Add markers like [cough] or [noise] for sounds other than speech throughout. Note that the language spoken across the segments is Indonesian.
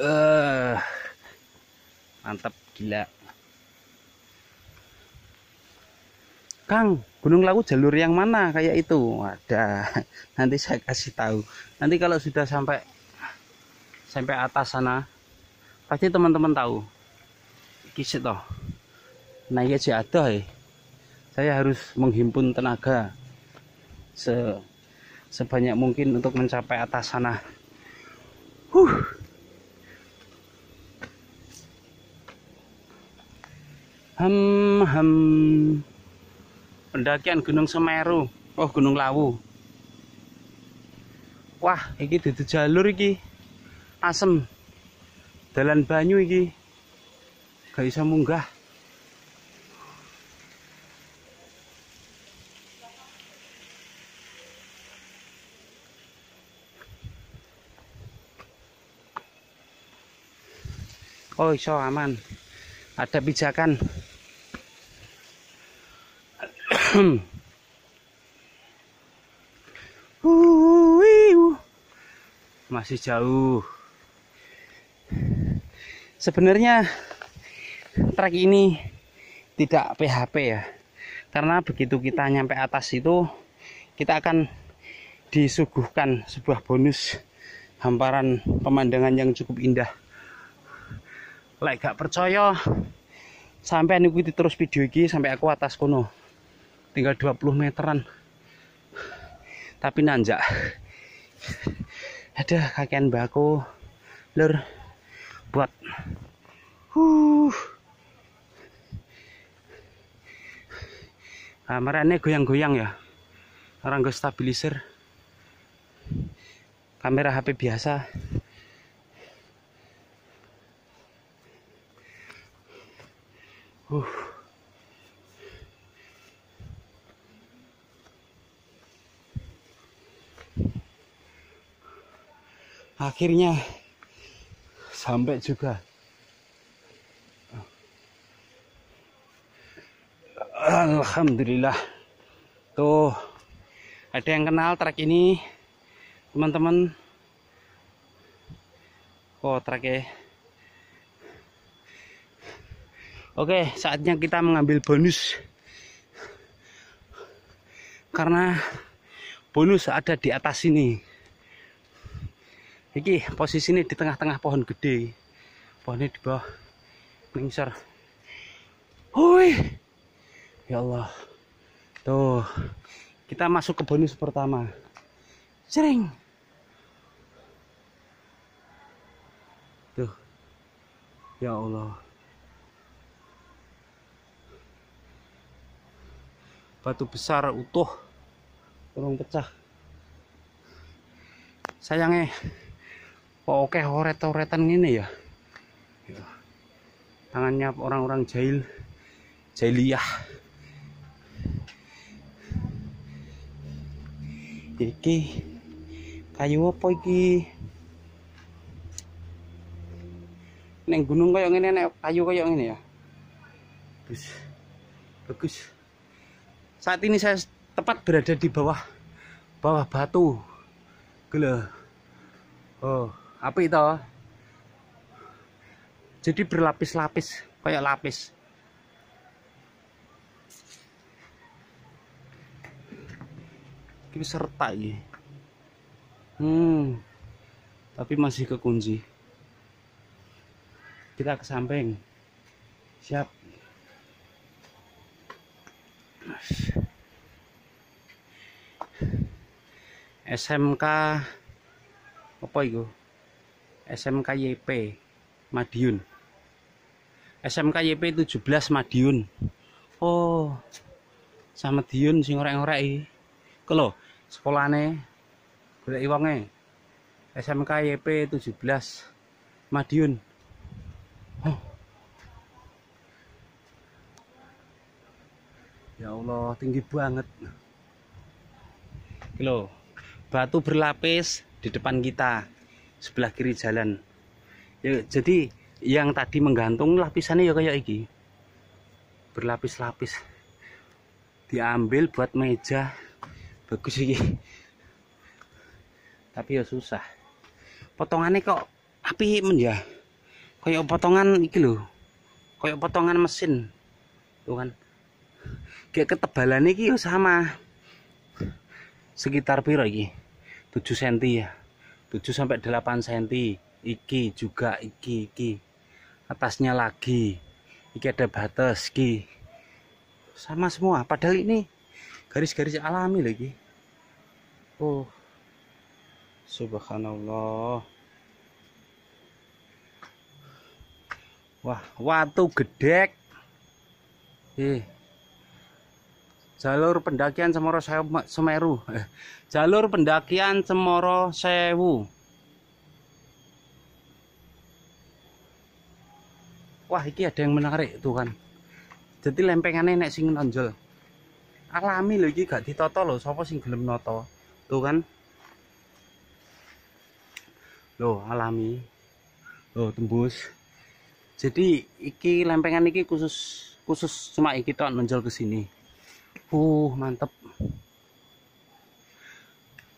uh, mantap gila Kang, Gunung Lawu jalur yang mana kayak itu? Ada. [laughs] Nanti saya kasih tahu. Nanti kalau sudah sampai sampai atas sana, pasti teman-teman tahu. Kisit toh. Naiknya ada ya. Eh. Saya harus menghimpun tenaga se sebanyak mungkin untuk mencapai atas sana. Huh. paham pendakian Gunung Semeru oh Gunung Lawu wah iki dudu jalur iki asem dalan banyu iki gak bisa munggah oh iso aman ada pijakan [coughs] masih jauh sebenarnya trek ini tidak PHP ya karena begitu kita nyampe atas itu kita akan disuguhkan sebuah bonus hamparan pemandangan yang cukup indah Like gak percaya sampai ikuti terus video ini sampai aku atas kono tinggal 20 meteran tapi nanjak ada kakian baku lur buat huh ini ah, goyang-goyang ya orang gue stabilizer kamera HP biasa uh akhirnya sampai juga Alhamdulillah tuh ada yang kenal trek ini teman-teman oh ya oke saatnya kita mengambil bonus karena bonus ada di atas sini Iki posisi ini di tengah-tengah pohon gede. Pohonnya di bawah ningser. Hui. Ya Allah. Tuh. Kita masuk ke bonus pertama. Sering. Tuh. Ya Allah. Batu besar utuh. Turun pecah. Sayangnya kok oke horet-horetan ini ya gitu. tangannya orang-orang jahil jahiliyah iki kayu apa iki neng gunung kayak ini, neng kayu kayak ini ya bagus bagus saat ini saya tepat berada di bawah bawah batu gila oh apa itu jadi berlapis-lapis kayak lapis ini serta ini hmm tapi masih kekunci kita ke samping siap SMK apa itu SMK YP Madiun SMK YP 17 Madiun oh sama Diun sing orang ngorek iki ku lho sekolahane golek wonge YP 17 Madiun oh. ya Allah tinggi banget Loh, batu berlapis di depan kita sebelah kiri jalan ya, jadi yang tadi menggantung lapisannya ya kayak iki berlapis-lapis diambil buat meja bagus iki tapi ya susah potongannya kok api men ya kayak potongan iki loh kayak potongan mesin tuh kan kayak ketebalan iki ya sama sekitar piro iki 7 cm ya 7 sampai 8 cm iki juga iki iki atasnya lagi iki ada batas iki sama semua padahal ini garis-garis alami lagi oh subhanallah wah watu gedek eh jalur pendakian Semoro Semeru eh, jalur pendakian Semoro Sewu wah ini ada yang menarik tuh kan jadi lempengannya nek sing nonjol alami loh ini gak ditoto loh. sapa sing gelem noto tuh kan loh alami loh tembus jadi iki lempengan iki khusus khusus cuma iki tok nonjol ke sini Uh, mantep.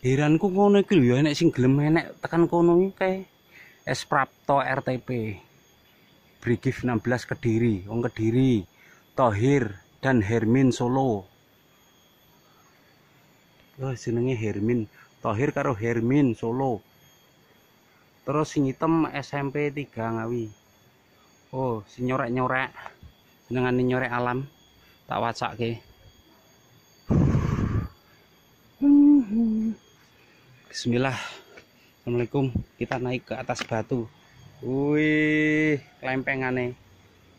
Heranku ngono iki lho ya enek sing gelem enek tekan kono iki Es Prapto RTP. Brigif 16 Kediri, wong Kediri. Tohir dan Hermin Solo. Oh, jenenge Hermin. Tohir karo Hermin Solo. Terus sing item SMP 3 Ngawi. Oh, sing nyorek-nyorek. nyorek alam. Tak wacake. Okay. Bismillah Assalamualaikum kita naik ke atas batu wih nih.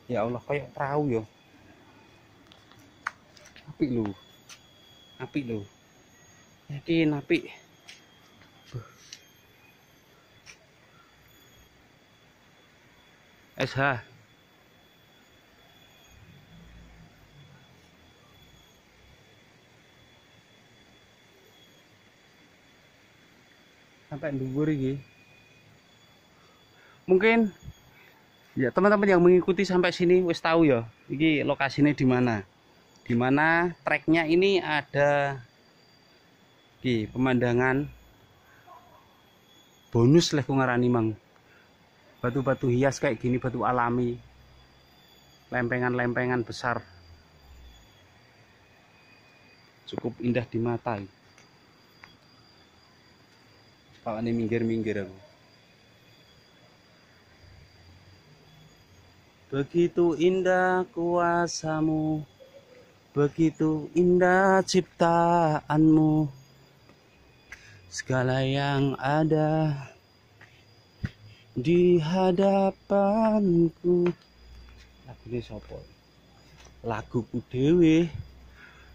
ya Allah kayak perahu yo api lu api lu yakin api SH sampai dubur ini Mungkin ya teman-teman yang mengikuti sampai sini wis tahu ya, ini lokasinya di mana. Di mana treknya ini ada di pemandangan bonus lah ngarani mang. Batu-batu hias kayak gini, batu alami. Lempengan-lempengan besar cukup indah di mata Pak ini minggir-minggir aku Begitu indah kuasamu Begitu indah ciptaanmu Segala yang ada di hadapanku Lagu ini sopo. Lagu ku dewe.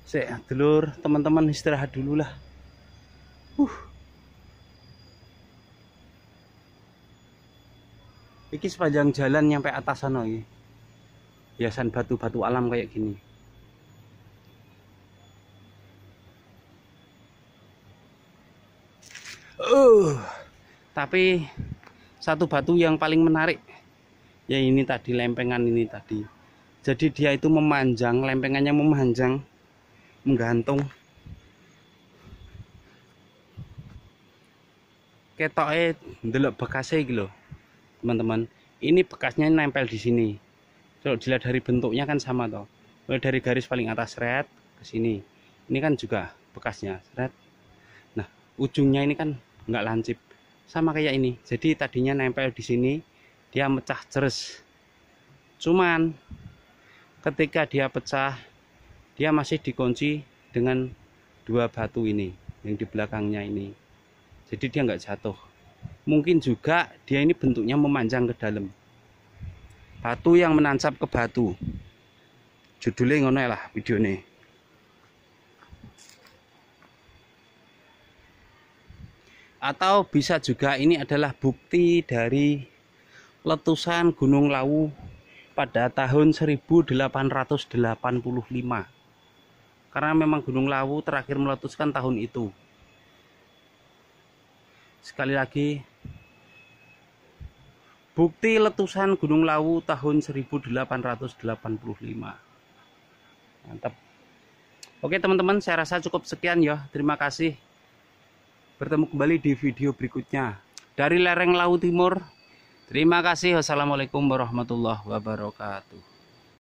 Saya telur. teman-teman istirahat dulu lah. Uh. Iki sepanjang jalan nyampe atas sana ya. Hiasan batu-batu alam kayak gini. Uh, tapi satu batu yang paling menarik ya ini tadi lempengan ini tadi. Jadi dia itu memanjang, lempengannya memanjang, menggantung. Ketoknya delok bekasnya gitu loh teman-teman ini bekasnya nempel di sini kalau dilihat dari bentuknya kan sama toh mulai dari garis paling atas red ke sini ini kan juga bekasnya red nah ujungnya ini kan nggak lancip sama kayak ini jadi tadinya nempel di sini dia mecah ceres. cuman ketika dia pecah dia masih dikunci dengan dua batu ini yang di belakangnya ini jadi dia nggak jatuh mungkin juga dia ini bentuknya memanjang ke dalam batu yang menancap ke batu judulnya ngono ya lah video ini atau bisa juga ini adalah bukti dari letusan Gunung Lawu pada tahun 1885 karena memang Gunung Lawu terakhir meletuskan tahun itu sekali lagi bukti letusan Gunung Lawu tahun 1885 mantap oke teman-teman saya rasa cukup sekian ya terima kasih bertemu kembali di video berikutnya dari lereng Lawu Timur terima kasih wassalamualaikum warahmatullahi wabarakatuh